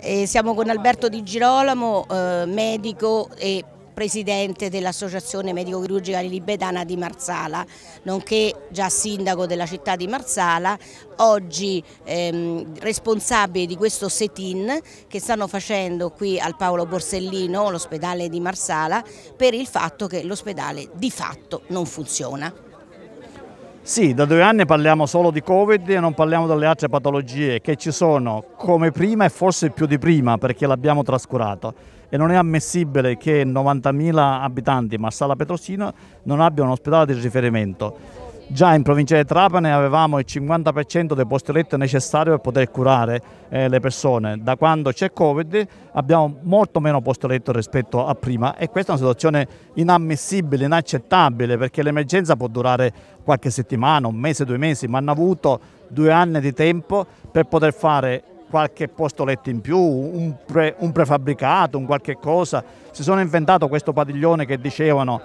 E siamo con Alberto Di Girolamo, eh, medico e presidente dell'Associazione Medico Chirurgica Lilibetana di Marsala, nonché già sindaco della città di Marsala, oggi ehm, responsabile di questo set-in che stanno facendo qui al Paolo Borsellino, l'ospedale di Marsala, per il fatto che l'ospedale di fatto non funziona. Sì, da due anni parliamo solo di Covid e non parliamo delle altre patologie che ci sono come prima e forse più di prima perché l'abbiamo trascurato e non è ammissibile che 90.000 abitanti ma Sala Petrosino non abbiano un ospedale di riferimento. Già in provincia di Trapani avevamo il 50% dei posti letto necessari per poter curare eh, le persone. Da quando c'è Covid abbiamo molto meno posti letto rispetto a prima e questa è una situazione inammissibile, inaccettabile perché l'emergenza può durare qualche settimana, un mese, due mesi, ma hanno avuto due anni di tempo per poter fare qualche posto letto in più, un, pre, un prefabbricato, un qualche cosa. Si sono inventato questo padiglione che dicevano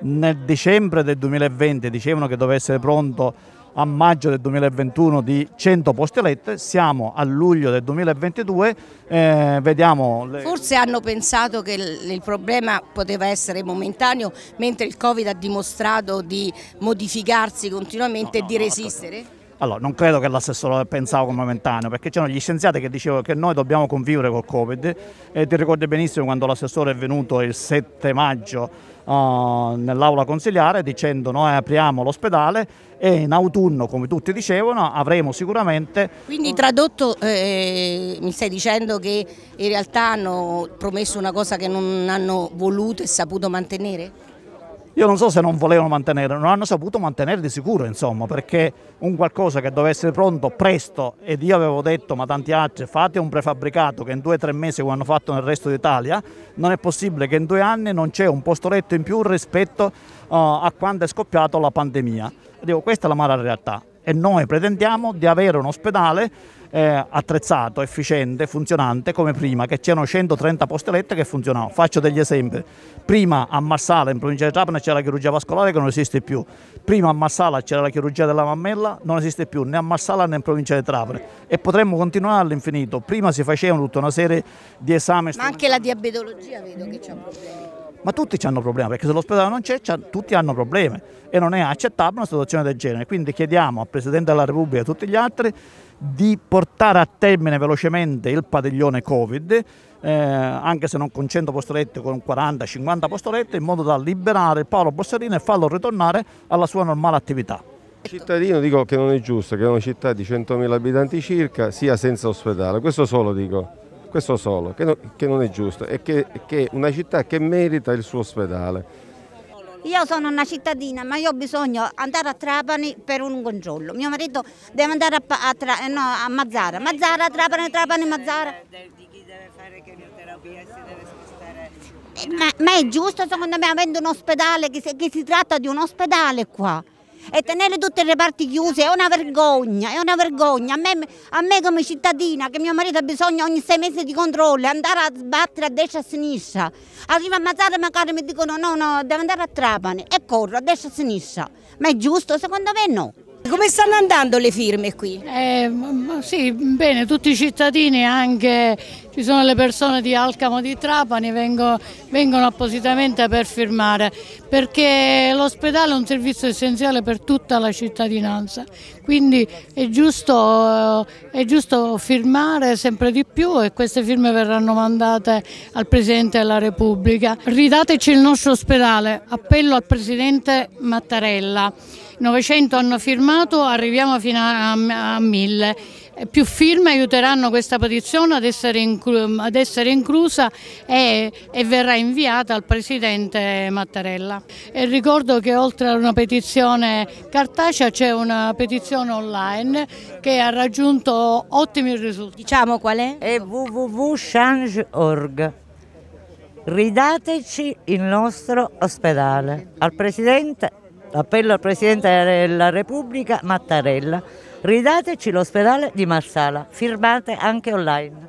nel dicembre del 2020 dicevano che doveva essere pronto a maggio del 2021 di 100 posti elette, siamo a luglio del 2022, eh, vediamo... Le... Forse hanno pensato che il, il, problema poteva essere momentaneo, mentre il Covid ha dimostrato di modificarsi continuamente no, no, e di no, resistere? Allora, non credo che l'assessore pensava come Mentano, perché c'erano gli scienziati che dicevano che noi dobbiamo convivere col Covid e ti ricordi benissimo quando l'assessore è venuto il 7 maggio uh, nell'aula consiliare dicendo noi apriamo l'ospedale e in autunno, come tutti dicevano, avremo sicuramente... Quindi tradotto eh, eh, mi stai dicendo che in realtà hanno promesso una cosa che non hanno voluto e saputo mantenere? Io non so se non volevano mantenere, non hanno saputo mantenere di sicuro, insomma, perché un qualcosa che doveva essere pronto presto, ed io avevo detto, ma tanti altri, fate un prefabbricato che in due o tre mesi, come hanno fatto nel resto d'Italia, non è possibile che in due anni non c'è un posto letto in più rispetto uh, a quando è scoppiata la pandemia. Dico, questa è la mala realtà e noi pretendiamo di avere un ospedale eh, attrezzato, efficiente, funzionante come prima, che c'erano 130 posti letto che funzionavano. Faccio degli esempi. Prima a Marsala, in provincia di Trapani, c'era la chirurgia vascolare che non esiste più. Prima a Marsala c'era la chirurgia della mammella, non esiste più né a Marsala né in provincia di Trapani. E potremmo continuare all'infinito. Prima si facevano tutta una serie di esami. Ma anche la diabetologia vedo che c'è un problema ma tutti hanno problemi, perché se l'ospedale non c'è, tutti hanno problemi e non è accettabile una situazione del genere. Quindi chiediamo al Presidente della Repubblica e a tutti gli altri di portare a termine velocemente il padiglione Covid, eh, anche se non con 100 postolette, con 40-50 postolette, in modo da liberare Paolo Borsellino e farlo ritornare alla sua normale attività. Cittadino dico che non è giusto che una città di 100.000 abitanti circa sia senza ospedale, questo solo dico. Questo solo, che, no, che non è giusto, è che, che una città che merita il suo ospedale. Io sono una cittadina, ma io ho bisogno di andare a Trapani per un controllo. Mio marito deve andare a, a, tra, eh, no, a Mazzara. Mazzara, Trapani, Trapani, Mazzara. Di chi deve fare chemioterapia si deve spostare. Eh, ma, ma è giusto secondo me avendo un ospedale, che si, che si tratta di un ospedale qua e tenere tutte le parti chiuse è una vergogna, è una vergogna. A me, a me come cittadina, che mio marito ha bisogno ogni sei mesi di controllo, andare a sbattere a destra e a sinistra. Arrivo a Mazzara e magari mi dicono no, no, devo andare a Trapani e corro a destra e a sinistra. Ma è giusto? Secondo me no. Come stanno andando le firme qui? Eh, sì, bene, tutti i cittadini anche ci sono le persone di Alcamo di Trapani, vengo, vengono appositamente per firmare, perché l'ospedale è un servizio essenziale per tutta la cittadinanza, quindi è giusto, è giusto firmare sempre di più e queste firme verranno mandate al Presidente della Repubblica. Ridateci il nostro ospedale, appello al Presidente Mattarella. 900 hanno firmato, arriviamo fino a, a 1000. Eh, più firme aiuteranno questa petizione ad essere, inclu ad essere inclusa e, e, verrà inviata al Presidente Mattarella. E ricordo che oltre a una petizione cartacea c'è una petizione online che ha raggiunto ottimi risultati. Diciamo qual è? È www.change.org. Ridateci il nostro ospedale al Presidente Mattarella. Appello al Presidente della Repubblica Mattarella, ridateci l'ospedale di Marsala, firmate anche online.